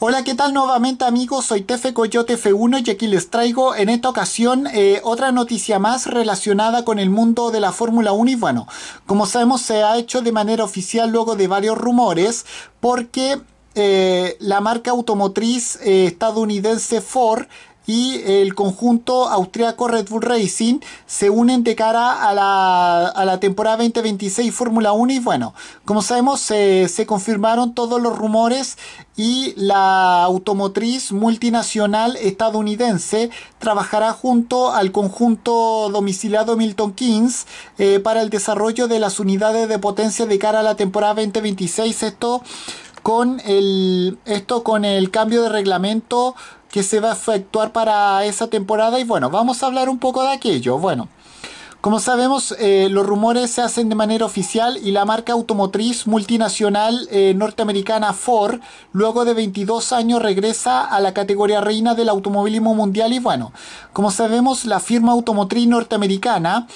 Hola, ¿qué tal nuevamente amigos? Soy Tefe Coyote F1 y aquí les traigo en esta ocasión eh, otra noticia más relacionada con el mundo de la Fórmula 1 y bueno, como sabemos se ha hecho de manera oficial luego de varios rumores porque eh, la marca automotriz eh, estadounidense Ford y el conjunto austriaco Red Bull Racing se unen de cara a la, temporada 2026 Fórmula 1 y bueno, como sabemos se, confirmaron todos los rumores y la automotriz multinacional estadounidense trabajará junto al conjunto domiciliado Milton Keynes eh, para el desarrollo de las unidades de potencia de cara a la temporada 2026 esto con el esto con el cambio de reglamento que se va a efectuar para esa temporada y bueno, vamos a hablar un poco de aquello. Bueno, como sabemos, eh, los rumores se hacen de manera oficial y la marca automotriz multinacional eh, norteamericana Ford, luego de 22 años, regresa a la categoría reina del automovilismo mundial. Y bueno, como sabemos, la firma automotriz norteamericana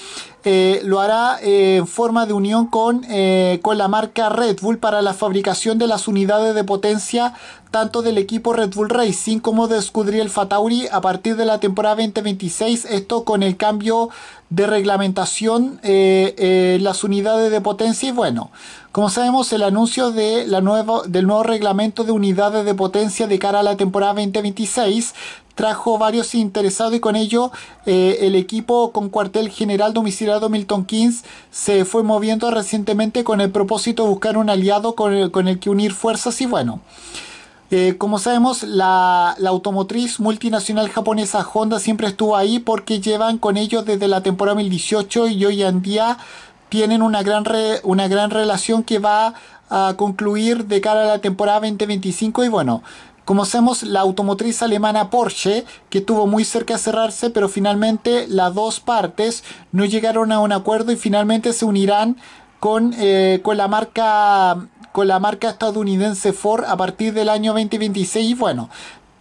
eh, lo hará eh, en forma de unión con, eh, con la marca Red Bull para la fabricación de las unidades de potencia tanto del equipo Red Bull Racing como de Scuderia Fatauri a partir de la temporada 2026. Esto con el cambio de reglamentación, las unidades de potencia y bueno. Como sabemos, el anuncio de la del nuevo reglamento de unidades de potencia de cara a la temporada 2026 trajo varios interesados y con ello eh, el equipo con cuartel general domiciliado Milton Keynes se fue moviendo recientemente con el propósito de buscar un aliado con el, que unir fuerzas y bueno. Eh, como sabemos, la, automotriz multinacional japonesa Honda siempre estuvo ahí porque llevan con ellos desde la temporada 2018 y hoy en día tienen una gran, una gran relación que va a concluir de cara a la temporada 2025 y bueno, Conocemos la automotriz alemana Porsche, que estuvo muy cerca de cerrarse, pero finalmente las dos partes no llegaron a un acuerdo y finalmente se unirán con, eh, con la marca con la marca estadounidense Ford a partir del año 2026 bueno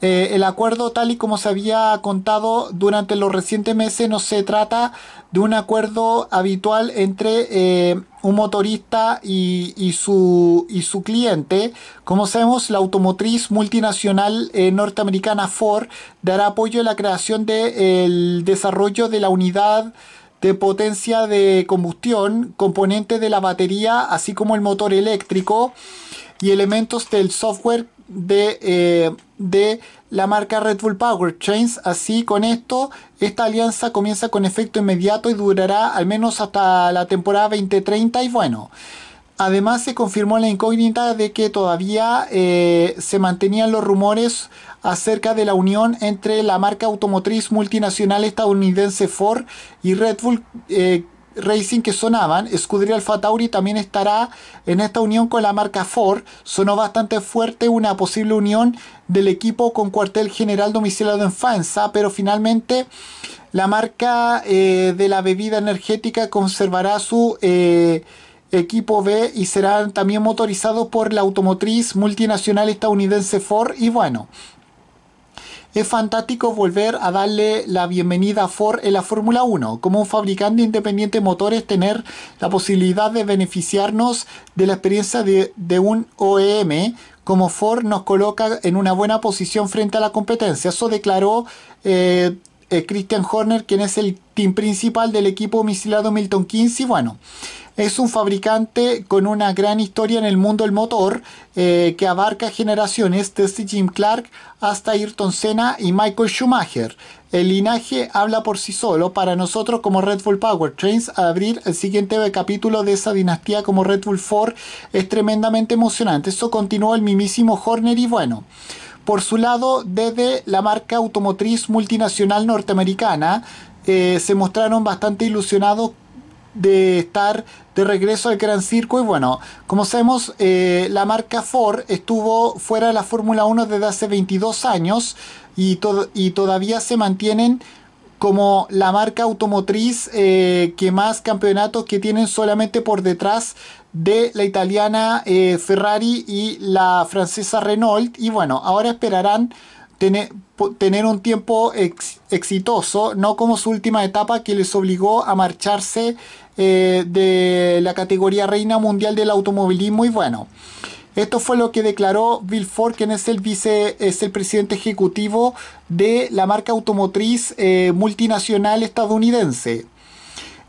eh, el acuerdo tal y como se había contado durante los recientes meses no se trata de un acuerdo habitual entre eh, un motorista y, su, cliente. Como sabemos, la automotriz multinacional eh, norteamericana Ford dará apoyo a la creación del desarrollo de la unidad de potencia de combustión, componente de la batería, así como el motor eléctrico y elementos del software eh, de, la marca Red Bull Power Chains. Así, con esto, esta alianza comienza con efecto inmediato y durará al menos hasta la temporada 2030. Y bueno, además se confirmó la incógnita de que todavía eh, se mantenían los rumores acerca de la unión entre la marca automotriz multinacional estadounidense Ford y Red Bull. Eh, Racing que sonaban, Scuderia Alfa Tauri también estará en esta unión con la marca Ford. Sonó bastante fuerte una posible unión del equipo con cuartel general domiciliado en Fanza, pero finalmente la marca eh, de la bebida energética conservará su eh, equipo B y serán también motorizados por la automotriz multinacional estadounidense Ford. Y bueno, es fantástico volver a darle la bienvenida a Ford en la Fórmula 1. Como un fabricante independiente de motores, tener la posibilidad de beneficiarnos de la experiencia de, un OEM como Ford nos coloca en una buena posición frente a la competencia. Eso declaró eh, eh, Christian Horner, quien es el team principal del equipo misilado Milton Keynes. Y bueno, es un fabricante con una gran historia en el mundo del motor eh, que abarca generaciones desde Jim Clark hasta Ayrton Senna y Michael Schumacher. El linaje habla por sí solo para nosotros como Red Bull Powertrains. Abrir el siguiente capítulo de esa dinastía como Red Bull Ford es tremendamente emocionante. Eso continuó el mismísimo Horner y bueno. Por su lado, desde la marca automotriz multinacional norteamericana, eh, se mostraron bastante ilusionados de estar de regreso al Gran Circo y bueno, como sabemos, eh, la marca Ford estuvo fuera de la Fórmula 1 desde hace 22 años y, y todavía se mantienen como la marca automotriz eh, que más campeonatos que tienen solamente por detrás de la italiana eh, Ferrari y la francesa Renault. Y bueno, ahora esperarán tener, un tiempo exitoso, no como su última etapa que les obligó a marcharse eh, de la categoría reina mundial del automovilismo y bueno. Esto fue lo que declaró Bill Ford, quien es el vice, es el presidente ejecutivo de la marca automotriz eh, multinacional estadounidense.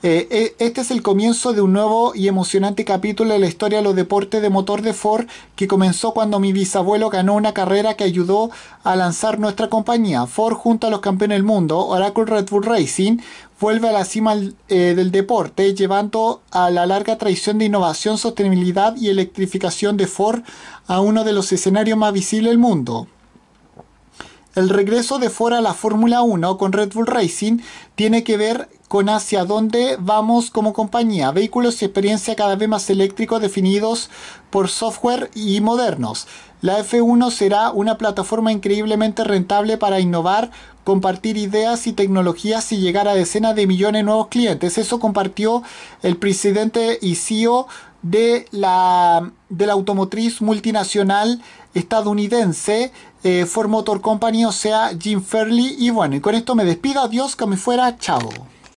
Eh, eh, este es el comienzo de un nuevo y emocionante capítulo de la historia de los deportes de motor de Ford que comenzó cuando mi bisabuelo ganó una carrera que ayudó a lanzar nuestra compañía. Ford junto a los campeones del mundo, Oracle Red Bull Racing, vuelve a la cima eh, del deporte, llevando a la larga traición de innovación, sostenibilidad y electrificación de Ford a uno de los escenarios más visibles del mundo. El regreso de Ford a la Fórmula 1 con Red Bull Racing tiene que ver con hacia dónde vamos como compañía. Vehículos y experiencia cada vez más eléctricos definidos por software y modernos. La F1 será una plataforma increíblemente rentable para innovar, compartir ideas y tecnologías y llegar a decenas de millones de nuevos clientes. Eso compartió el presidente y CEO de la, de la automotriz multinacional estadounidense eh, Ford Motor Company, o sea, Jim Fairley. Y bueno, y con esto me despido. Adiós, que me fuera. Chao.